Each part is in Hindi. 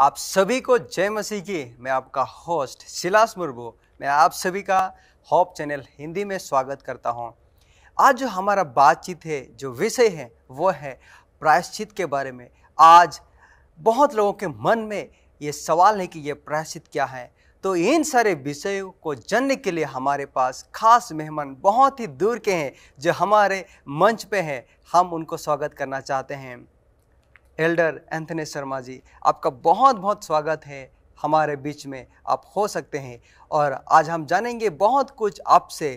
आप सभी को जय मसीह की मैं आपका होस्ट शिलास मुर्मू मैं आप सभी का हॉप चैनल हिंदी में स्वागत करता हूं। आज जो हमारा बातचीत है जो विषय है वो है प्रायश्चित के बारे में आज बहुत लोगों के मन में ये सवाल है कि ये प्रायश्चित क्या है तो इन सारे विषयों को जानने के लिए हमारे पास खास मेहमान बहुत ही दूर के हैं जो हमारे मंच पे हैं हम उनको स्वागत करना चाहते हैं एल्डर एंथनी शर्मा जी आपका बहुत बहुत स्वागत है हमारे बीच में आप हो सकते हैं और आज हम जानेंगे बहुत कुछ आपसे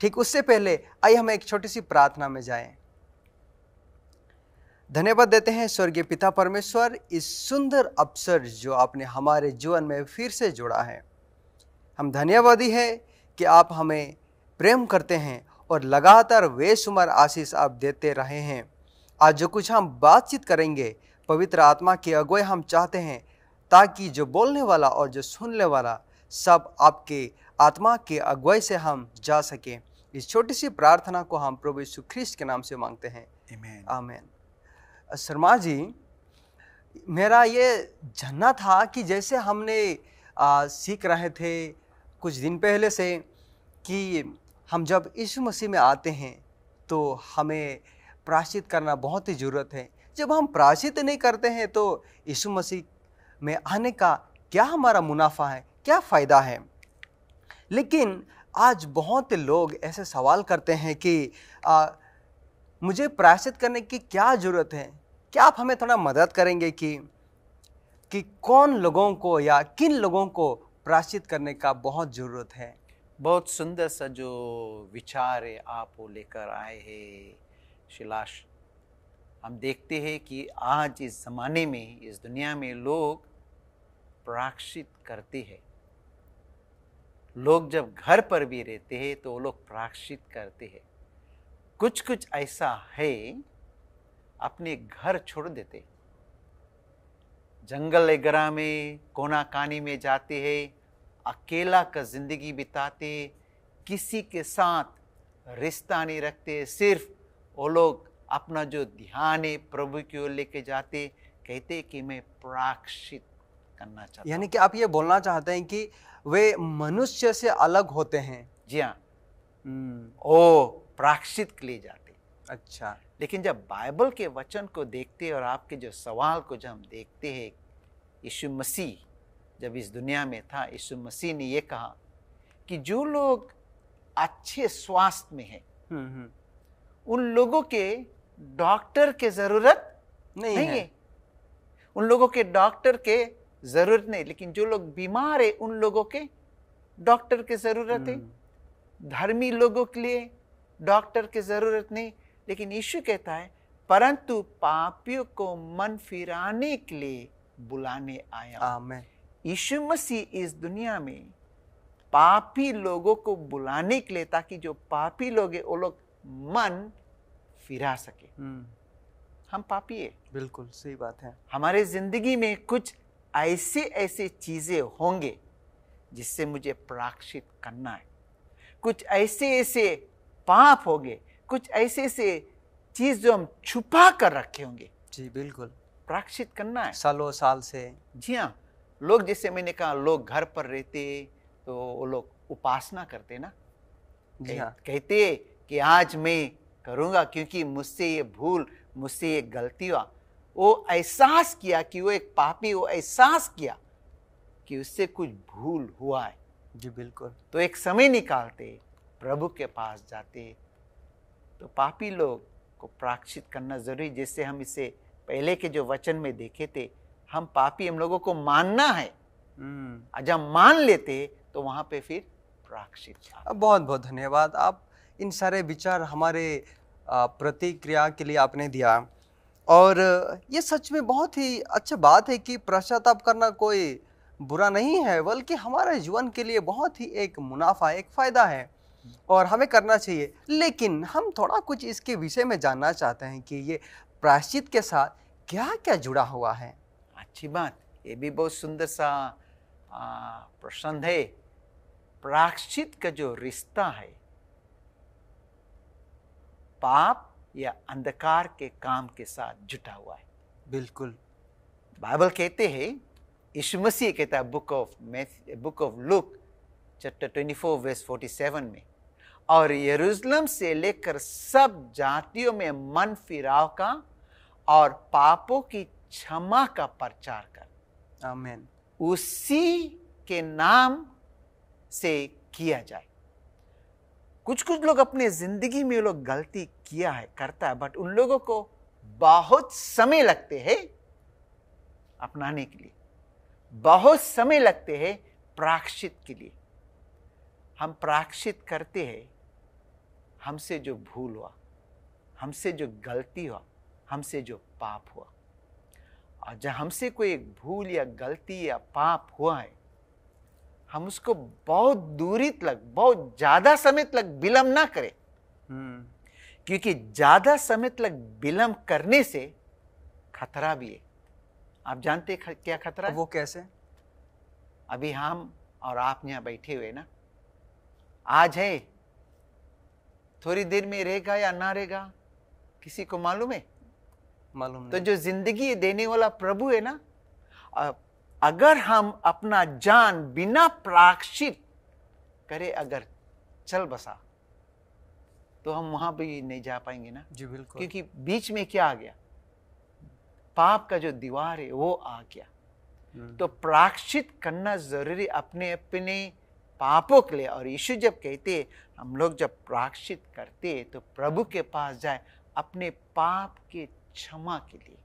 ठीक उससे पहले आइए हम एक छोटी सी प्रार्थना में जाएं धन्यवाद देते हैं स्वर्गीय पिता परमेश्वर इस सुंदर अवसर जो आपने हमारे जीवन में फिर से जोड़ा है हम धन्यवादी है कि आप हमें प्रेम करते हैं और लगातार सुमर आशीष आप देते रहे हैं आज जो कुछ हम बातचीत करेंगे पवित्र आत्मा के अगुए हम चाहते हैं ताकि जो बोलने वाला और जो सुनने वाला सब आपके आत्मा के अगुवाई से हम जा सकें इस छोटी सी प्रार्थना को हम प्रभु यीशु ख्रीस्ट के नाम से मांगते हैं आमेन आमेन शर्मा जी मेरा ये झन्ना था कि जैसे हमने आ, सीख रहे थे कुछ दिन पहले से कि हम जब यीशु मसीह में आते हैं तो हमें प्राश्चित करना बहुत ही ज़रूरत है जब हम प्राश्चित नहीं करते हैं तो यीशु मसीह में आने का क्या हमारा मुनाफा है क्या फ़ायदा है लेकिन आज बहुत लोग ऐसे सवाल करते हैं कि आ, मुझे प्रायश्चित करने की क्या ज़रूरत है क्या आप हमें थोड़ा मदद करेंगे कि कि कौन लोगों को या किन लोगों को प्रायश्चित करने का बहुत ज़रूरत है बहुत सुंदर सा जो विचार है आप वो लेकर आए हैं शिलाश हम देखते हैं कि आज इस ज़माने में इस दुनिया में लोग प्राक्षित करते हैं लोग जब घर पर भी रहते हैं तो वो लोग प्राक्षित करते हैं कुछ कुछ ऐसा है अपने घर छोड़ देते जंगल एगरा में कोना कानी में जाते हैं अकेला का ज़िंदगी बिताते किसी के साथ रिश्ता नहीं रखते सिर्फ वो लोग अपना जो ध्यान है प्रभु की ओर लेके जाते कहते कि मैं प्राक्षित करना चाहता यानी कि आप ये बोलना चाहते हैं कि वे मनुष्य से अलग होते हैं जी हाँ ओ हम्म। प्राक्षित के लिए जाते अच्छा लेकिन जब बाइबल के वचन को देखते और आपके जो सवाल को जब हम देखते हैं यीशु मसीह जब इस दुनिया में था यीशु मसीह ने ये कहा कि जो लोग अच्छे स्वास्थ्य में हैं हम्म, हम्म। उन लोगों के डॉक्टर के ज़रूरत नहीं, नहीं है।, है उन लोगों के डॉक्टर के ज़रूरत नहीं लेकिन जो लोग बीमार है उन लोगों के डॉक्टर की ज़रूरत है हम्म। धर्मी लोगों के लिए डॉक्टर की ज़रूरत नहीं लेकिन यीशु कहता है परंतु पापियों को मन फिराने के लिए बुलाने आया यीशु मसीह इस दुनिया में पापी लोगों को बुलाने के लिए ताकि जो पापी लोग हैं वो लोग मन फिरा सके हम्म। हम पापी है बिल्कुल सही बात है हमारे जिंदगी में कुछ ऐसे ऐसी चीजें होंगे जिससे मुझे प्राक्षित करना है कुछ ऐसे ऐसे पाप होंगे कुछ ऐसे ऐसे चीज जो हम छुपा कर रखे होंगे जी बिल्कुल प्राक्षित करना है सालों साल से जी हाँ लोग जैसे मैंने कहा लोग घर पर रहते तो वो लोग उपासना करते ना जी हाँ कहते कि आज मैं करूँगा क्योंकि मुझसे ये भूल मुझसे ये गलती हुआ वो एहसास किया कि वो एक पापी वो एहसास किया कि उससे कुछ भूल हुआ है जी बिल्कुल तो एक समय निकालते प्रभु के पास जाते तो पापी लोग को प्राक्षित करना जरूरी जैसे हम इसे पहले के जो वचन में देखे थे हम पापी हम लोगों को मानना है हम्म। जब मान लेते तो वहां पे फिर प्राक्षित बहुत बहुत धन्यवाद आप इन सारे विचार हमारे प्रतिक्रिया के लिए आपने दिया और ये सच में बहुत ही अच्छा बात है कि पश्चाताप करना कोई बुरा नहीं है बल्कि हमारे जीवन के लिए बहुत ही एक मुनाफा एक फ़ायदा है और हमें करना चाहिए लेकिन हम थोड़ा कुछ इसके विषय में जानना चाहते हैं कि ये प्रायश्चित के साथ क्या क्या जुड़ा हुआ है अच्छी बात ये भी बहुत सुंदर सा प्रसन्न है प्रायश्चित का जो रिश्ता है पाप या अंधकार के काम के साथ जुटा हुआ है बिल्कुल बाइबल कहते हैं यीशु मसीह कहता है book of Matthew book of Luke chapter 24 verse 47 में और यरूशलेम से लेकर सब जातियों में मन फिराव का और पापों की क्षमा का प्रचार कर आमेन उसी के नाम से किया जाए कुछ कुछ लोग अपने ज़िंदगी में लोग गलती किया है करता है बट उन लोगों को बहुत समय लगते हैं अपनाने के लिए बहुत समय लगते हैं प्राक्षित के लिए हम प्राक्षित करते हैं हमसे जो भूल हुआ हमसे जो गलती हुआ हमसे जो पाप हुआ और जब हमसे कोई भूल या गलती या पाप हुआ है हम उसको बहुत दूरी तक बहुत ज्यादा समय तक विलम्ब ना करें हम्म। क्योंकि ज्यादा समय तक विलम्ब करने से खतरा भी है आप जानते क्या खतरा है? वो कैसे अभी हम और आप यहां बैठे हुए ना आज है थोड़ी देर में रहेगा या ना रहेगा किसी को मालूम है मालूम तो जो जिंदगी देने वाला प्रभु है ना अगर हम अपना जान बिना प्राक्षित करे अगर चल बसा तो हम वहां भी नहीं जा पाएंगे ना जी बिल्कुल क्योंकि बीच में क्या आ गया पाप का जो दीवार है वो आ गया हम्म। तो प्राक्षित करना जरूरी अपने अपने पापों के लिए और यीशु जब कहते हम लोग जब प्राक्षित करते तो प्रभु के पास जाए अपने पाप के क्षमा के लिए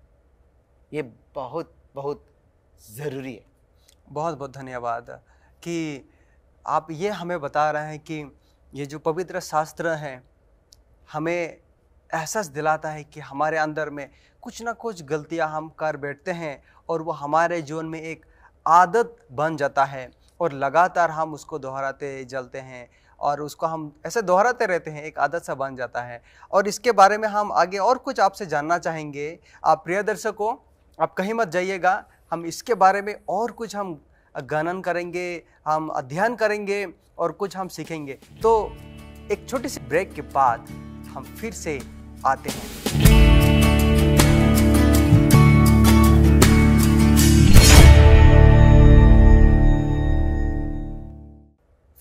ये बहुत बहुत ज़रूरी है बहुत बहुत धन्यवाद कि आप ये हमें बता रहे हैं कि ये जो पवित्र शास्त्र हैं हमें एहसास दिलाता है कि हमारे अंदर में कुछ ना कुछ गलतियां हम कर बैठते हैं और वो हमारे जीवन में एक आदत बन जाता है और लगातार हम उसको दोहराते जलते हैं और उसको हम ऐसे दोहराते रहते हैं एक आदत सा बन जाता है और इसके बारे में हम आगे और कुछ आपसे जानना चाहेंगे आप प्रिय दर्शकों आप कहीं मत जाइएगा हम इसके बारे में और कुछ हम गणन करेंगे हम अध्ययन करेंगे और कुछ हम सीखेंगे तो एक छोटी सी ब्रेक के बाद हम फिर से आते हैं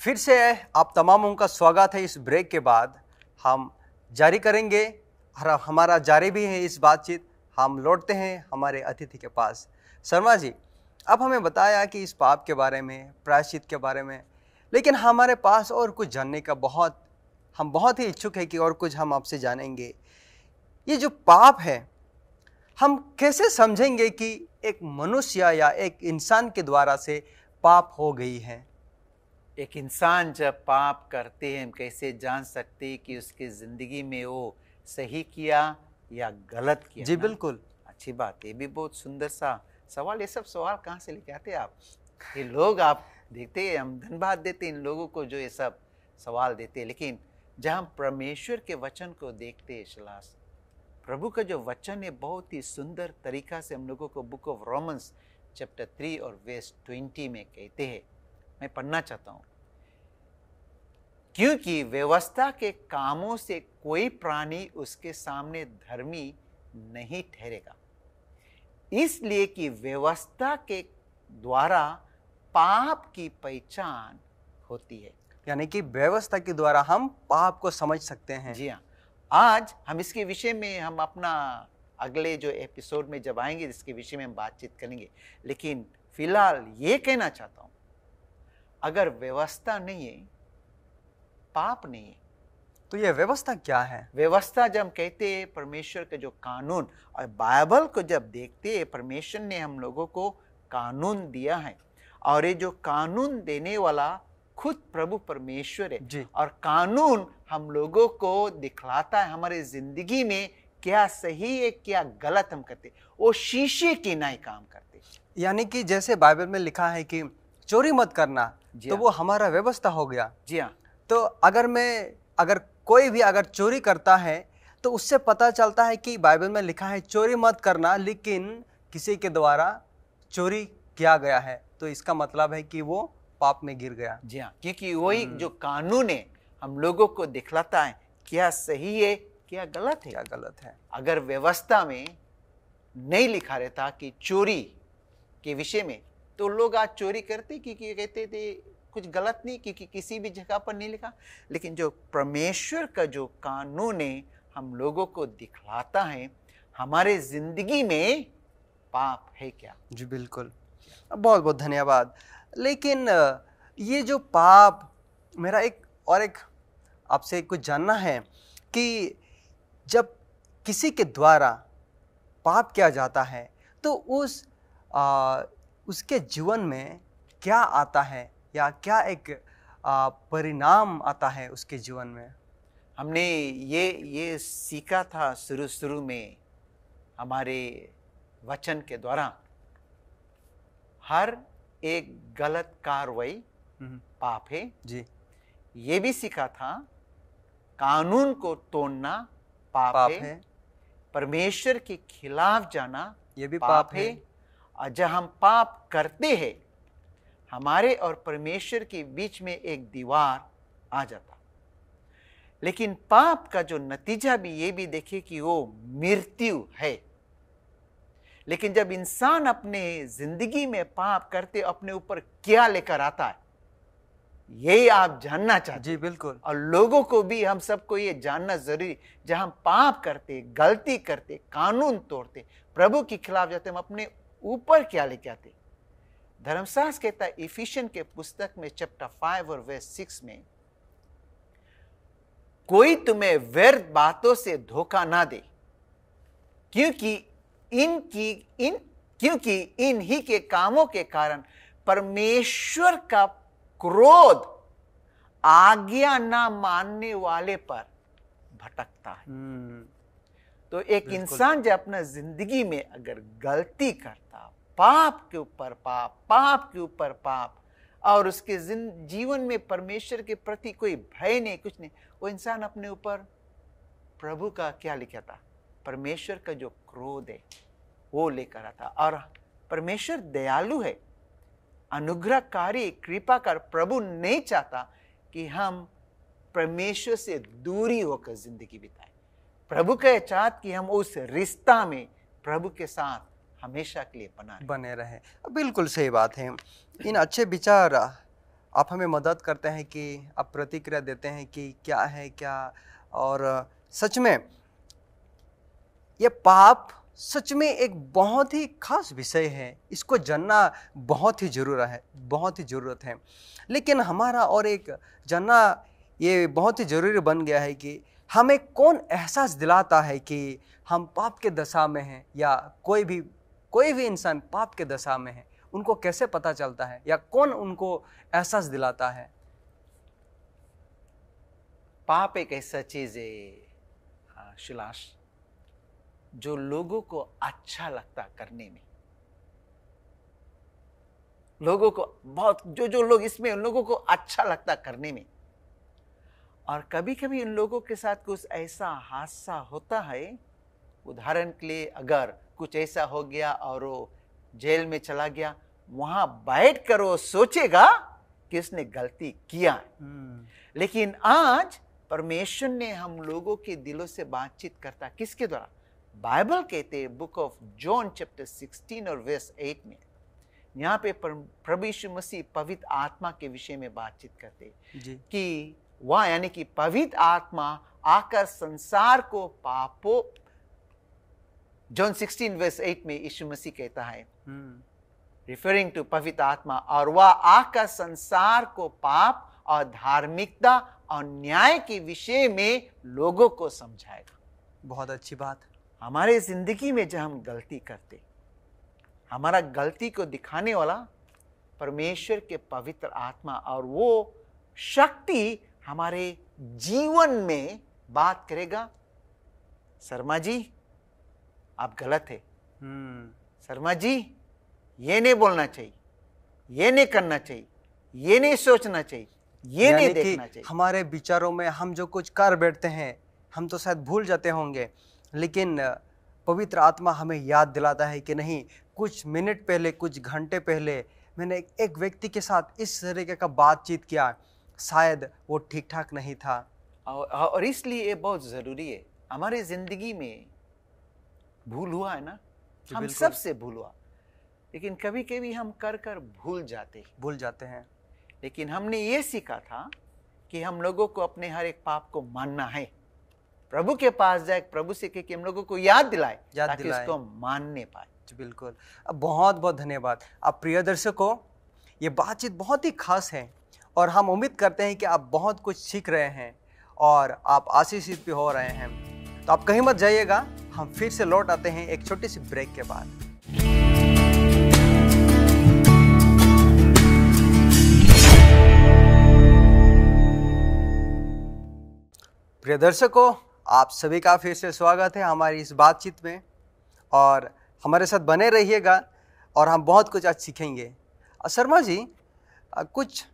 फिर से आप तमामों का स्वागत है इस ब्रेक के बाद हम जारी करेंगे हमारा जारी भी है इस बातचीत हम लौटते हैं हमारे अतिथि के पास शर्मा जी अब हमें बताया कि इस पाप के बारे में प्रायश्चित के बारे में लेकिन हमारे पास और कुछ जानने का बहुत हम बहुत ही इच्छुक है कि और कुछ हम आपसे जानेंगे ये जो पाप है हम कैसे समझेंगे कि एक मनुष्य या एक इंसान के द्वारा से पाप हो गई है एक इंसान जब पाप करते हैं कैसे जान सकते कि उसकी ज़िंदगी में वो सही किया या गलत किया जी बिल्कुल अच्छी बात ये भी बहुत सुंदर सा सवाल ये सब सवाल कहाँ से लेके आते आप ये लोग आप देखते हैं हम धनबाद देते इन लोगों को जो ये सब सवाल देते लेकिन जहाँ परमेश्वर के वचन को देखते शिलास प्रभु का जो वचन है बहुत ही सुंदर तरीका से हम लोगों को book of Romans chapter three और वेस्ट ट्वेंटी में कहते हैं मैं पढ़ना चाहता हूँ क्योंकि व्यवस्था के कामों से कोई प्राणी उसके सामने धर्मी नहीं ठहरेगा इसलिए कि व्यवस्था के द्वारा पाप की पहचान होती है यानी कि व्यवस्था के द्वारा हम पाप को समझ सकते हैं जी हाँ आज हम इसके विषय में हम अपना अगले जो एपिसोड में जब आएंगे इसके विषय में हम बातचीत करेंगे लेकिन फिलहाल ये कहना चाहता हूँ अगर व्यवस्था नहीं है पाप नहीं है तो ये व्यवस्था क्या है व्यवस्था जब हम कहते हैं परमेश्वर का जो कानून और बाइबल को जब देखते हैं परमेश्वर ने हम लोगों को कानून दिया है और ये जो कानून देने वाला खुद प्रभु परमेश्वर है जी। और कानून हम लोगों को दिखलाता है हमारे जिंदगी में क्या सही है क्या गलत हम करते वो शीशे के ना ही काम करते यानी कि जैसे बाइबल में लिखा है कि चोरी मत करना तो हाँ। वो हमारा व्यवस्था हो गया जी हाँ तो अगर मैं अगर कोई भी अगर चोरी करता है तो उससे पता चलता है कि बाइबल में लिखा है चोरी मत करना लेकिन किसी के द्वारा चोरी किया गया है तो इसका मतलब है कि वो पाप में गिर गया जी हाँ क्योंकि वही हम्म। जो कानून है हम लोगों को दिखलाता है क्या सही है क्या गलत है क्या गलत है अगर व्यवस्था में नहीं लिखा रहता कि चोरी के विषय में तो लोग आज चोरी करते क्योंकि कहते थे कुछ गलत नहीं क्योंकि किसी भी जगह पर नहीं लिखा लेकिन जो परमेश्वर का जो कानून है हम लोगों को दिखलाता है हमारे ज़िंदगी में पाप है क्या जी बिल्कुल बहुत बहुत धन्यवाद लेकिन ये जो पाप मेरा एक और एक आपसे कुछ जानना है कि जब किसी के द्वारा पाप किया जाता है तो उस आ, उसके जीवन में क्या आता है या क्या एक परिणाम आता है उसके जीवन में हमने ये ये सीखा था शुरू शुरू में हमारे वचन के द्वारा हर एक गलत कार्रवाई हम्म। पाप है जी ये भी सीखा था कानून को तोड़ना पाप, पाप है, है। परमेश्वर के खिलाफ जाना ये भी पाप, पाप है, है। और जब हम पाप करते हैं हमारे और परमेश्वर के बीच में एक दीवार आ जाता लेकिन पाप का जो नतीजा भी ये भी देखे कि वो मृत्यु है लेकिन जब इंसान अपने जिंदगी में पाप करते अपने ऊपर क्या लेकर आता है ये आप जानना चाहते जी बिल्कुल और लोगों को भी हम सबको ये जानना जरूरी जहां हम पाप करते गलती करते कानून तोड़ते प्रभु के खिलाफ जाते हम अपने ऊपर क्या लेके आते है इफिशियन के पुस्तक में चैप्टर फाइव और वे सिक्स में कोई तुम्हें व्यर्थ बातों से धोखा ना दे क्योंकि इनकी इन क्योंकि इन ही के कामों के कारण परमेश्वर का क्रोध आज्ञा ना मानने वाले पर भटकता है हम्म। तो एक इंसान जब अपना जिंदगी में अगर गलती करता पाप के ऊपर पाप पाप के ऊपर पाप और उसके जीवन में परमेश्वर के प्रति कोई भय नहीं कुछ नहीं वो इंसान अपने ऊपर प्रभु का क्या लिखा था परमेश्वर का जो क्रोध है वो लेकर आता और परमेश्वर दयालु है अनुग्रहकारी कृपा कर प्रभु नहीं चाहता कि हम परमेश्वर से दूरी होकर जिंदगी बिताए प्रभु का चाहत कि हम उस रिश्ता में प्रभु के साथ हमेशा के लिए बना रहे। बने रहे बिल्कुल सही बात है इन अच्छे विचार आप हमें मदद करते हैं कि आप प्रतिक्रिया देते हैं कि क्या है क्या और सच में ये पाप सच में एक बहुत ही खास विषय है इसको जानना बहुत ही जरूर है बहुत ही ज़रूरत है लेकिन हमारा और एक जानना ये बहुत ही ज़रूरी बन गया है कि हमें कौन एहसास दिलाता है कि हम पाप के दशा में हैं या कोई भी कोई भी इंसान पाप के दशा में है उनको कैसे पता चलता है या कौन उनको एहसास दिलाता है पाप एक ऐसा चीज है हाँ, शिलाश जो लोगों को अच्छा लगता करने में लोगों को बहुत जो जो लोग इसमें उन लोगों को अच्छा लगता करने में और कभी कभी उन लोगों के साथ कुछ ऐसा हादसा होता है उदाहरण के लिए अगर कुछ ऐसा हो गया और वो जेल में चला गया वहां बैठ कर वो सोचेगा कि उसने गलती किया hmm. लेकिन आज परमेश्वर ने हम लोगों के दिलों से बातचीत करता किसके द्वारा बाइबल कहते बुक ऑफ जॉन चैप्टर 16 और वर्स 8 में यहाँ पे प्रभु मसीह पवित्र आत्मा के विषय में बातचीत करते जी. कि वह यानी कि पवित्र आत्मा आकर संसार को पापों जॉन 16 वर्स 8 में यीशु मसीह कहता है रिफरिंग हम्म। टू पवित्र आत्मा और वह आकर संसार को पाप और धार्मिकता और न्याय के विषय में लोगों को समझाएगा बहुत अच्छी बात हमारे जिंदगी में जब हम गलती करते हमारा गलती को दिखाने वाला परमेश्वर के पवित्र आत्मा और वो शक्ति हमारे जीवन में बात करेगा शर्मा जी आप गलत है हम्म। शर्मा जी ये नहीं बोलना चाहिए ये नहीं करना चाहिए ये नहीं सोचना चाहिए ये नहीं देखना चाहिए हमारे विचारों में हम जो कुछ कर बैठते हैं हम तो शायद भूल जाते होंगे लेकिन पवित्र आत्मा हमें याद दिलाता है कि नहीं कुछ मिनट पहले कुछ घंटे पहले मैंने एक व्यक्ति के साथ इस तरीके का बातचीत किया शायद वो ठीक ठाक नहीं था और इसलिए ये बहुत ज़रूरी है हमारी ज़िंदगी में भूल हुआ है ना हम सबसे भूल हुआ लेकिन कभी कभी हम कर कर भूल जाते भूल जाते हैं लेकिन हमने ये सीखा था कि हम लोगों को अपने हर एक पाप को मानना है प्रभु के पास जाए प्रभु से कह कि हम लोगों को याद दिलाए याद ताकि दिलाए। उसको मानने पाए बिल्कुल अब बहुत बहुत धन्यवाद आप प्रिय दर्शकों ये बातचीत बहुत ही खास है और हम उम्मीद करते हैं कि आप बहुत कुछ सीख रहे हैं और आप आशीषित भी हो रहे हैं तो आप कहीं मत जाइएगा हम फिर से लौट आते हैं एक छोटी सी ब्रेक के बाद प्रिय दर्शकों आप सभी का फिर से स्वागत है हमारी इस बातचीत में और हमारे साथ बने रहिएगा और हम बहुत कुछ आज सीखेंगे शर्मा जी कुछ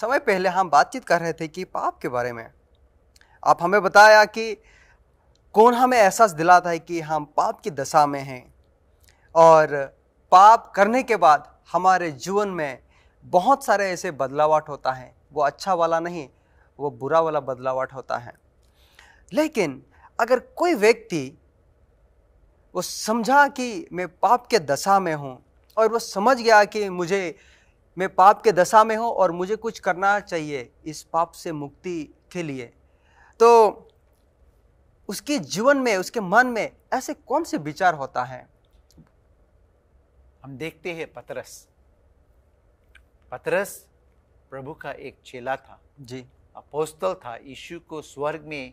समय पहले हम बातचीत कर रहे थे कि पाप के बारे में आप हमें बताया कि कौन हमें एहसास दिलाता है कि हम पाप की दशा में हैं और पाप करने के बाद हमारे जीवन में बहुत सारे ऐसे बदलावट होता है वो अच्छा वाला नहीं वो बुरा वाला बदलावट होता है लेकिन अगर कोई व्यक्ति वो समझा कि मैं पाप के दशा में हूँ और वो समझ गया कि मुझे मैं पाप के दशा में हूँ और मुझे कुछ करना चाहिए इस पाप से मुक्ति के लिए तो उसके जीवन में उसके मन में ऐसे कौन से विचार होता है हम देखते हैं पतरस पतरस प्रभु का एक चेला था जी अपोस्तल था यीशु को स्वर्ग में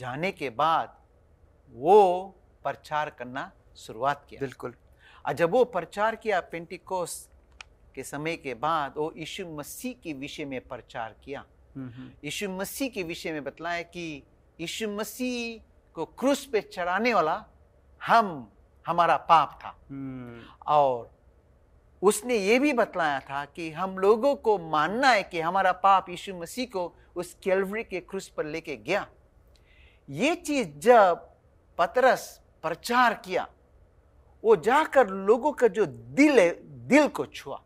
जाने के बाद वो प्रचार करना शुरुआत किया बिल्कुल और जब वो प्रचार किया पेंटिकोस के समय के बाद वो यीशु मसीह के विषय में प्रचार किया हम्म, हम्म। यीशु मसीह के विषय में बतलाया कि यीशु मसीह को क्रूस पे चढ़ाने वाला हम हमारा पाप था hmm. और उसने ये भी बतलाया था कि हम लोगों को मानना है कि हमारा पाप यीशु मसीह को उस कैलवरी के क्रूस पर लेके गया ये चीज जब पतरस प्रचार किया वो जाकर लोगों का जो दिल है दिल को छुआ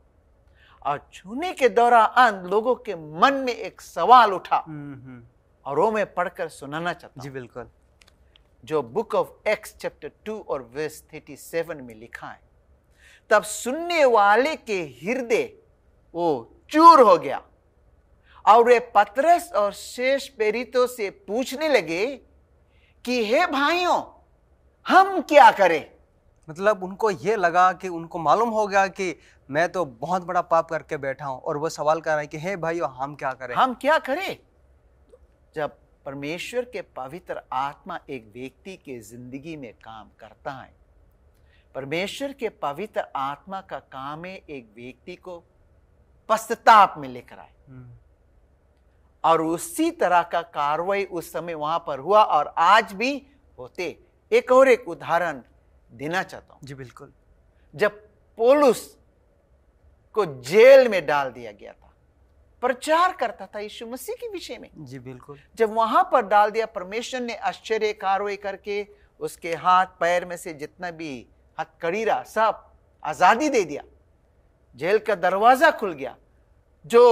और छूने के दौरान लोगों के मन में एक सवाल उठा hmm. और वो मैं पढ़कर सुनाना चाहता जी बिल्कुल जो book of Acts chapter two और वर्स थर्टी सेवन में लिखा है तब सुनने वाले के हृदय वो चूर हो गया और वे पतरस और शेष पेरितों से पूछने लगे कि हे भाइयों हम क्या करें मतलब उनको ये लगा कि उनको मालूम हो गया कि मैं तो बहुत बड़ा पाप करके बैठा हूं और वो सवाल कर रहे हैं कि हे भाइयों हम क्या करें हम क्या करें जब परमेश्वर के पवित्र आत्मा एक व्यक्ति के ज़िंदगी में काम करता है परमेश्वर के पवित्र आत्मा का काम है एक व्यक्ति को पश्चताप में लेकर आए हम्म। और उसी तरह का कार्रवाई उस समय वहां पर हुआ और आज भी होते एक और एक उदाहरण देना चाहता हूं जी बिल्कुल जब पोलुस को जेल में डाल दिया गया था प्रचार करता था यीशु मसीह के विषय में जी बिल्कुल जब वहां पर डाल दिया परमेश्वर ने आश्चर्य कार्रवाई करके उसके हाथ पैर में से जितना भी हथकड़ी रहा सब आजादी दे दिया जेल का दरवाजा खुल गया जो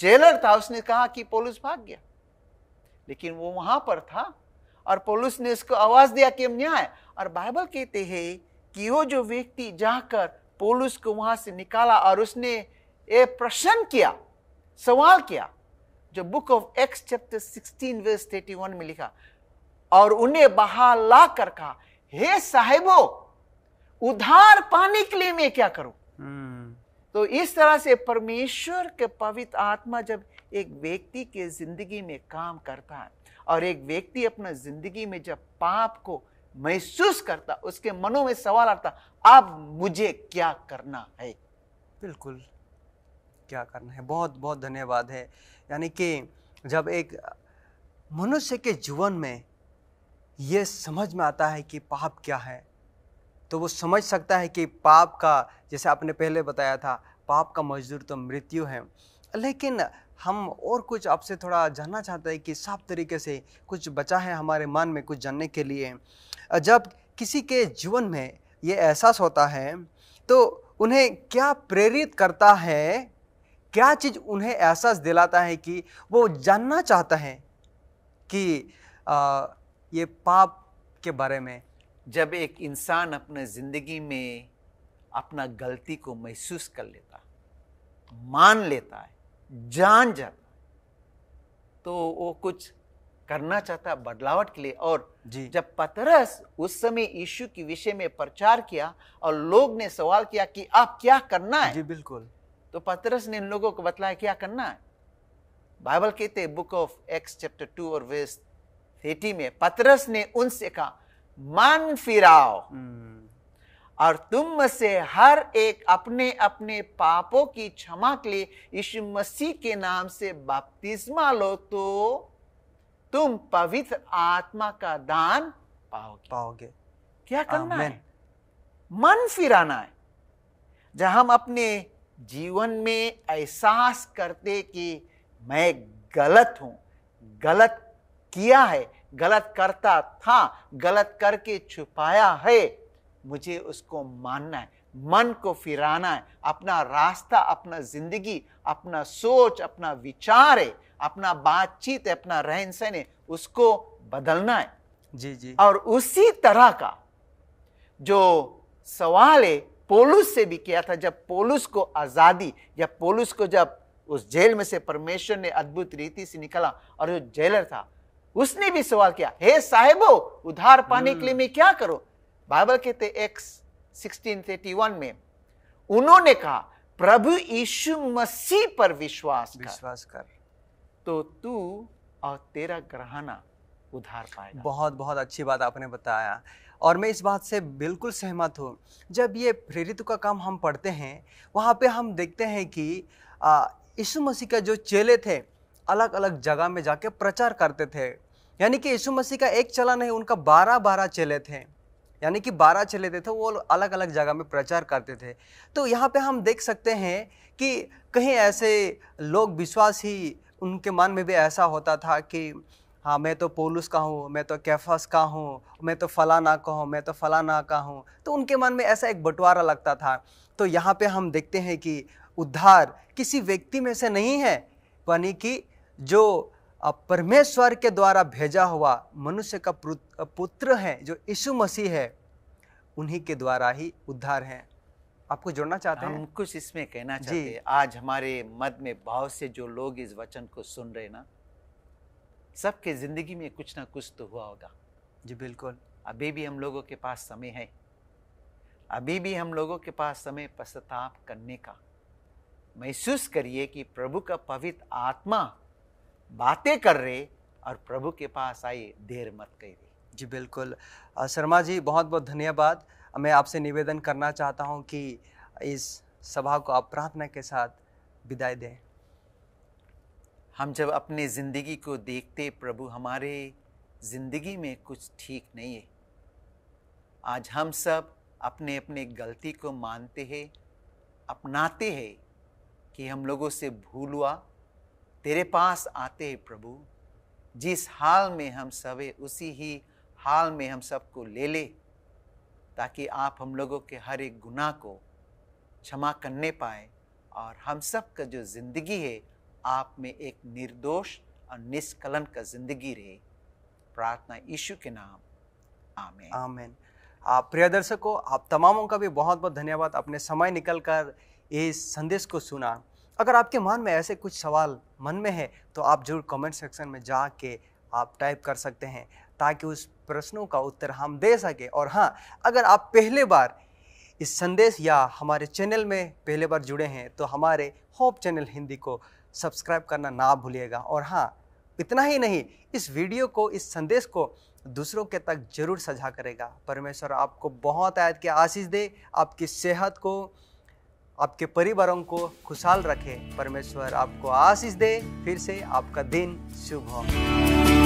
जेलर था उसने कहा कि पोलिस भाग गया लेकिन वो वहां पर था और पोलिस ने उसको आवाज दिया कि हम न्याय और बाइबल कहते हैं कि वो जो व्यक्ति जाकर पोलिस को वहां से निकाला और उसने ये प्रश्न किया सवाल किया जो book of Acts chapter 16 verse 31 में लिखा और उन्हें बहा ला कर कहा हे साहेबो उधार पाने के लिए मैं क्या करूं hmm. तो इस तरह से परमेश्वर के पवित्र आत्मा जब एक व्यक्ति के जिंदगी में काम करता है और एक व्यक्ति अपना जिंदगी में जब पाप को महसूस करता उसके मनों में सवाल आता अब मुझे क्या करना है बिल्कुल क्या करना है बहुत बहुत धन्यवाद है यानी कि जब एक मनुष्य के जीवन में ये समझ में आता है कि पाप क्या है तो वो समझ सकता है कि पाप का जैसे आपने पहले बताया था पाप का मजदूर तो मृत्यु है लेकिन हम और कुछ आपसे थोड़ा जानना चाहते हैं कि साफ तरीके से कुछ बचा है हमारे मन में कुछ जानने के लिए जब किसी के जीवन में ये एहसास होता है तो उन्हें क्या प्रेरित करता है क्या चीज़ उन्हें एहसास दिलाता है कि वो जानना चाहता है कि आ, ये पाप के बारे में जब एक इंसान अपने ज़िंदगी में अपना गलती को महसूस कर लेता मान लेता है जान जाता तो वो कुछ करना चाहता बदलावट के लिए और जी। जब पतरस उस समय यीशु के विषय में प्रचार किया और लोग ने सवाल किया कि आप क्या करना है जी बिल्कुल तो पतरस ने इन लोगों को बतलाया क्या करना है बाइबल कहते हैं book of Acts chapter two और वेस्ट थेटी में पतरस ने उनसे कहा मन फिराओ हम्म। और तुम से हर एक अपने अपने पापों की क्षमा के लिए यीशु मसीह के नाम से बपतिस्मा लो तो तुम पवित्र आत्मा का दान पाओगे पाओगे क्या करना Amen. है मन फिराना है जहां हम अपने जीवन में एहसास करते कि मैं गलत हूँ गलत किया है गलत करता था गलत करके छुपाया है मुझे उसको मानना है मन को फिराना है अपना रास्ता अपना जिंदगी अपना सोच अपना विचार है अपना बातचीत है अपना रहन सहन है उसको बदलना है जी जी और उसी तरह का जो सवाल है पोलुस से भी किया था जब पोलुस को आज़ादी या पोलुस को जब उस जेल में से परमेश्वर ने अद्भुत रीति से निकाला और जो जेलर था उसने भी सवाल किया हे साहेबो उधार पाने के लिए हम्म। मैं क्या करो बाइबल कहते एक्स 1631 में उन्होंने कहा प्रभु यीशु मसीह पर विश्वास कर। विश्वास कर तो तू और तेरा ग्रहणा उधार पाए बहुत बहुत अच्छी बात आपने बताया और मैं इस बात से बिल्कुल सहमत हूँ जब ये प्रेरित का काम हम पढ़ते हैं वहाँ पे हम देखते हैं कि यीशु मसीह का जो चेले थे अलग अलग जगह में जाके प्रचार करते थे यानी कि यीशु मसीह का एक चला नहीं उनका बारह बारह चेले थे यानी कि बारह चले थे तो वो अलग अलग जगह में प्रचार करते थे तो यहाँ पे हम देख सकते हैं कि कहीं ऐसे लोग विश्वास ही उनके मन में भी ऐसा होता था कि हाँ मैं तो पोलूस का हूँ मैं तो कैफस का हूँ मैं तो फलाना का हूँ मैं तो फलाना का हूँ तो उनके मन में ऐसा एक बंटवारा लगता था तो यहाँ पे हम देखते हैं कि उद्धार किसी व्यक्ति में से नहीं है यानी कि जो परमेश्वर के द्वारा भेजा हुआ मनुष्य का पुत्र है जो यीशु मसीह है उन्हीं के द्वारा ही उद्धार है आपको जोड़ना चाहते हैं हम कुछ इसमें कहना चाहते हैं आज हमारे मत में बहुत से जो लोग इस वचन को सुन रहे ना सबके ज़िंदगी में कुछ ना कुछ तो हुआ होगा जी बिल्कुल अभी भी हम लोगों के पास समय है अभी भी हम लोगों के पास समय पश्चाताप करने का महसूस करिए कि प्रभु का पवित्र आत्मा बातें कर रहे और प्रभु के पास आइए देर मत करिए जी बिल्कुल शर्मा जी बहुत बहुत धन्यवाद मैं आपसे निवेदन करना चाहता हूँ कि इस सभा को आप प्रार्थना के साथ विदाई दें हम जब अपने ज़िंदगी को देखते प्रभु हमारे ज़िंदगी में कुछ ठीक नहीं है आज हम सब अपने अपने गलती को मानते हैं अपनाते हैं कि हम लोगों से भूल हुआ तेरे पास आते हैं प्रभु जिस हाल में हम सब है उसी ही हाल में हम सबको ले ले ताकि आप हम लोगों के हर एक गुनाह को क्षमा करने पाए और हम सब का जो ज़िंदगी है आप में एक निर्दोष और निष्कलन का जिंदगी रहे प्रार्थना यीशु के नाम आमेन आमेन आप प्रिय दर्शकों आप तमामों का भी बहुत बहुत धन्यवाद अपने समय निकल कर इस संदेश को सुना अगर आपके मन में ऐसे कुछ सवाल मन में है तो आप जरूर कमेंट सेक्शन में जाके आप टाइप कर सकते हैं ताकि उस प्रश्नों का उत्तर हम दे सके और हाँ अगर आप पहले बार इस संदेश या हमारे चैनल में पहले बार जुड़े हैं तो हमारे होप चैनल हिंदी को सब्सक्राइब करना ना भूलिएगा और हाँ इतना ही नहीं इस वीडियो को इस संदेश को दूसरों के तक जरूर सजा करेगा परमेश्वर आपको बहुत आयत के आशीष दे आपकी सेहत को आपके परिवारों को खुशहाल रखे परमेश्वर आपको आशीष दे फिर से आपका दिन शुभ हो